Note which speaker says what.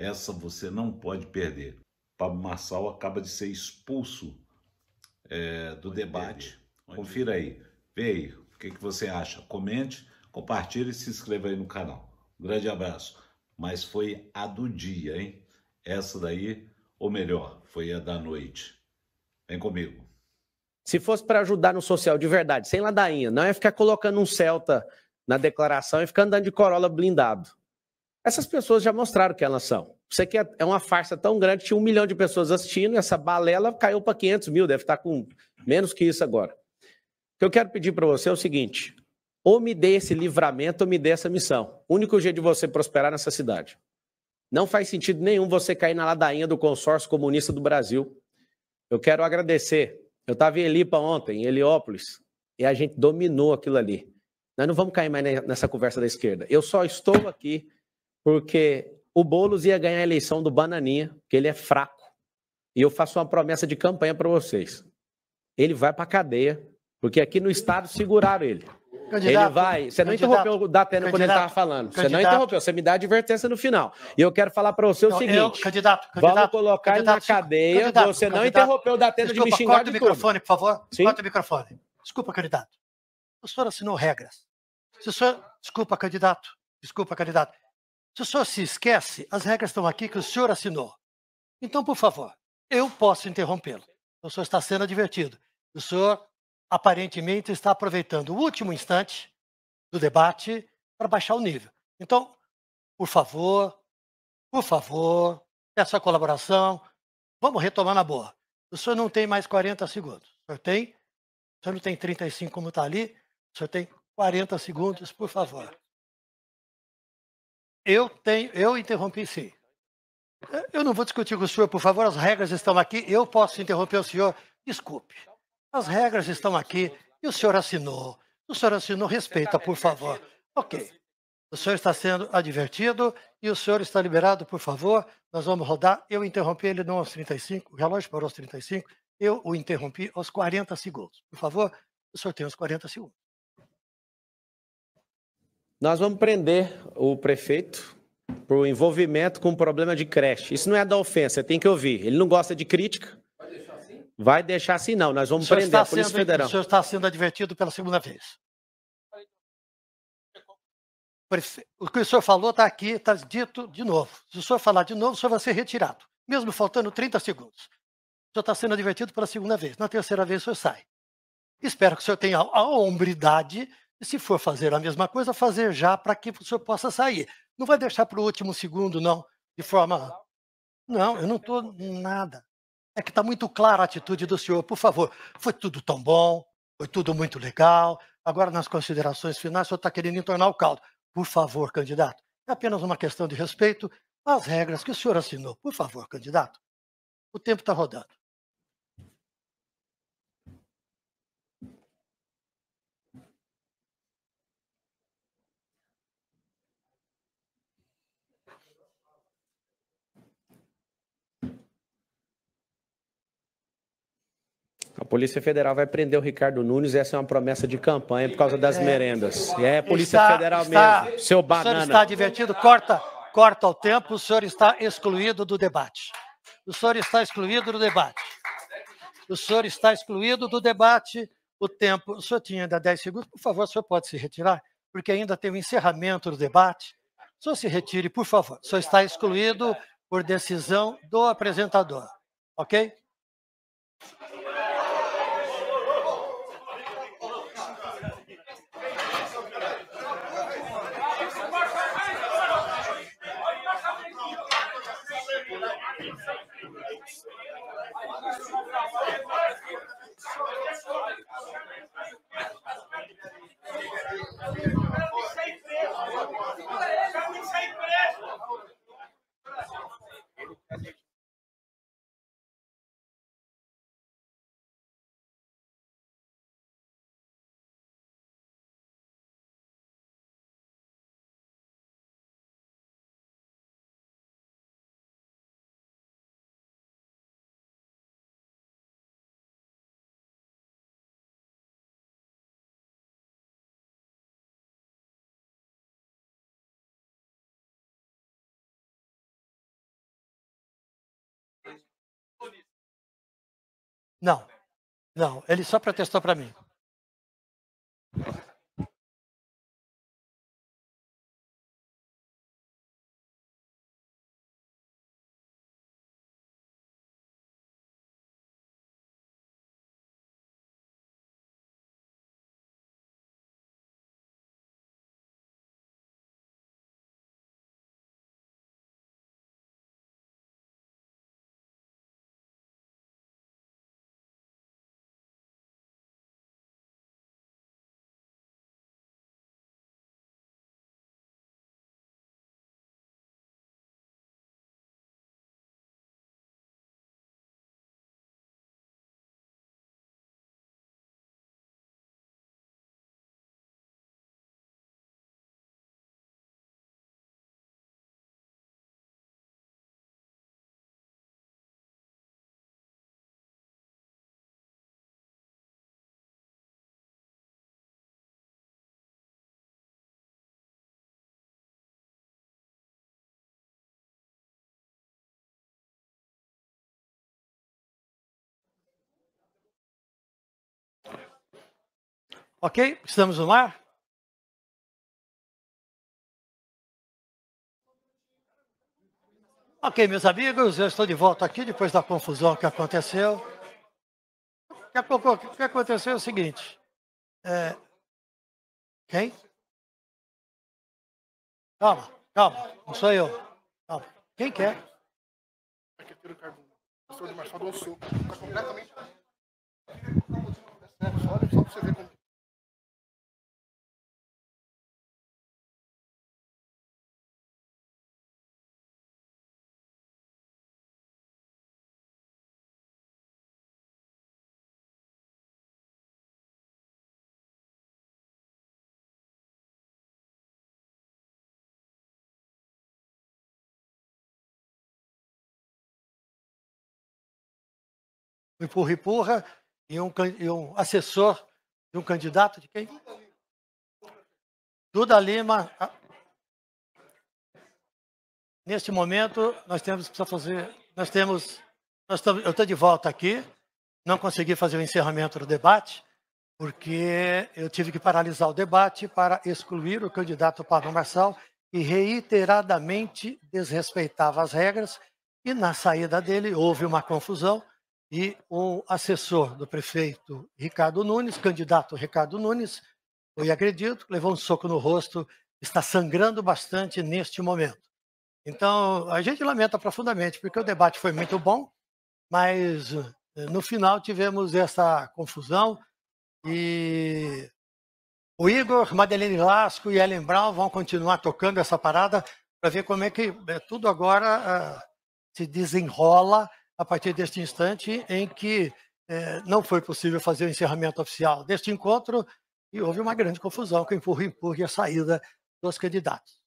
Speaker 1: Essa você não pode perder. Pablo Marçal acaba de ser expulso é, do Onde debate. Confira aí. Vê aí o que, que você acha. Comente, compartilhe e se inscreva aí no canal. Um grande abraço. Mas foi a do dia, hein? Essa daí, ou melhor, foi a da noite. Vem comigo. Se fosse para ajudar no social de verdade, sem ladainha, não é ficar colocando um Celta na declaração e ficar andando de Corolla blindado. Essas pessoas já mostraram que elas são. Você que é uma farsa tão grande, tinha um milhão de pessoas assistindo, e essa balela caiu para 500 mil, deve estar tá com menos que isso agora. O que eu quero pedir para você é o seguinte: ou me dê esse livramento, ou me dê essa missão. O único jeito de você prosperar nessa cidade. Não faz sentido nenhum você cair na ladainha do consórcio comunista do Brasil. Eu quero agradecer. Eu estava em Elipa ontem, em Heliópolis, e a gente dominou aquilo ali. Nós não vamos cair mais nessa conversa da esquerda. Eu só estou aqui porque o Boulos ia ganhar a eleição do Bananinha, que ele é fraco. E eu faço uma promessa de campanha para vocês. Ele vai para cadeia, porque aqui no Estado seguraram ele. Candidato, ele vai. Você não interrompeu o Datena quando ele estava falando. Você não interrompeu, você me dá a advertência no final. E eu quero falar para você o seguinte: eu, candidato, candidato, vamos colocar ele na cadeia. você não interrompeu o Datena Desculpa, de me xingar. Corta o microfone,
Speaker 2: por favor. Sim? Corta o microfone. Desculpa, candidato. O senhor assinou regras. Se o senhor. Desculpa, candidato. Desculpa, candidato. Se o senhor se esquece, as regras estão aqui que o senhor assinou. Então, por favor, eu posso interrompê-lo. O senhor está sendo advertido. O senhor, aparentemente, está aproveitando o último instante do debate para baixar o nível. Então, por favor, por favor, peço a colaboração. Vamos retomar na boa. O senhor não tem mais 40 segundos. O senhor tem? O senhor não tem 35 como está ali? O senhor tem 40 segundos, por favor. Eu tenho, eu interrompi sim. Eu não vou discutir com o senhor, por favor, as regras estão aqui. Eu posso interromper o senhor. Desculpe. As regras estão aqui e o senhor assinou. O senhor assinou, respeita, por favor. Ok. O senhor está sendo advertido e o senhor está liberado, por favor. Nós vamos rodar. Eu interrompi ele não aos 35, o relógio parou aos 35. Eu o interrompi aos 40 segundos. Por favor, o senhor tem os 40 segundos.
Speaker 1: Nós vamos prender o prefeito por envolvimento com o problema de creche. Isso não é da ofensa, tem que ouvir. Ele não gosta de crítica. Vai deixar assim? Vai deixar assim, não. Nós vamos prender a Polícia sendo, Federal. O senhor
Speaker 2: está sendo advertido pela segunda vez. O que o senhor falou está aqui, está dito de novo. Se o senhor falar de novo, o senhor vai ser retirado, mesmo faltando 30 segundos. O senhor está sendo advertido pela segunda vez. Na terceira vez, o senhor sai. Espero que o senhor tenha a hombridade e se for fazer a mesma coisa, fazer já para que o senhor possa sair. Não vai deixar para o último segundo, não, de forma. Não, eu não estou nada. É que está muito clara a atitude do senhor. Por favor, foi tudo tão bom, foi tudo muito legal. Agora, nas considerações finais, o senhor está querendo entornar o caldo. Por favor, candidato, é apenas uma questão de respeito às regras que o senhor assinou. Por favor, candidato. O tempo está rodando.
Speaker 1: Polícia Federal vai prender o Ricardo Nunes, essa é uma promessa de campanha por causa das é, merendas. É Polícia está, Federal está, mesmo, seu banana. O senhor está divertido?
Speaker 2: Corta, corta o tempo, o senhor está excluído do debate. O senhor está excluído do debate. O senhor está excluído do debate. O tempo, o senhor tinha ainda 10 segundos, por favor, o senhor pode se retirar, porque ainda tem o um encerramento do debate. O senhor se retire, por favor. O senhor está excluído por decisão do apresentador, ok?
Speaker 3: Thank you. Não, não, ele só protestou para mim. Ok? Estamos no ar?
Speaker 2: Ok, meus amigos, eu estou de volta aqui depois da confusão que aconteceu. O que aconteceu é o seguinte. É... Quem?
Speaker 3: Calma, calma, não sou eu. Calma. Quem quer? Aqui é Carbono. Pastor de Marçal do Sul. Está completamente. Olha só para você ver como um empurra-empurra
Speaker 2: e, um, e um assessor de um candidato de quem? Duda Lima. Neste momento, nós temos que fazer. Nós temos. Nós eu estou de volta aqui. Não consegui fazer o encerramento do debate, porque eu tive que paralisar o debate para excluir o candidato Pablo Marçal, que reiteradamente desrespeitava as regras, e na saída dele houve uma confusão e o assessor do prefeito Ricardo Nunes, candidato Ricardo Nunes, foi agredido, levou um soco no rosto, está sangrando bastante neste momento. Então, a gente lamenta profundamente, porque o debate foi muito bom, mas eh, no final tivemos essa confusão e o Igor, Madeline Lasco e Ellen Brown vão continuar tocando essa parada para ver como é que eh, tudo agora ah, se desenrola a partir deste instante em que é, não foi possível fazer o encerramento oficial deste encontro e houve uma grande confusão, quem empurra, empurra a saída dos candidatos.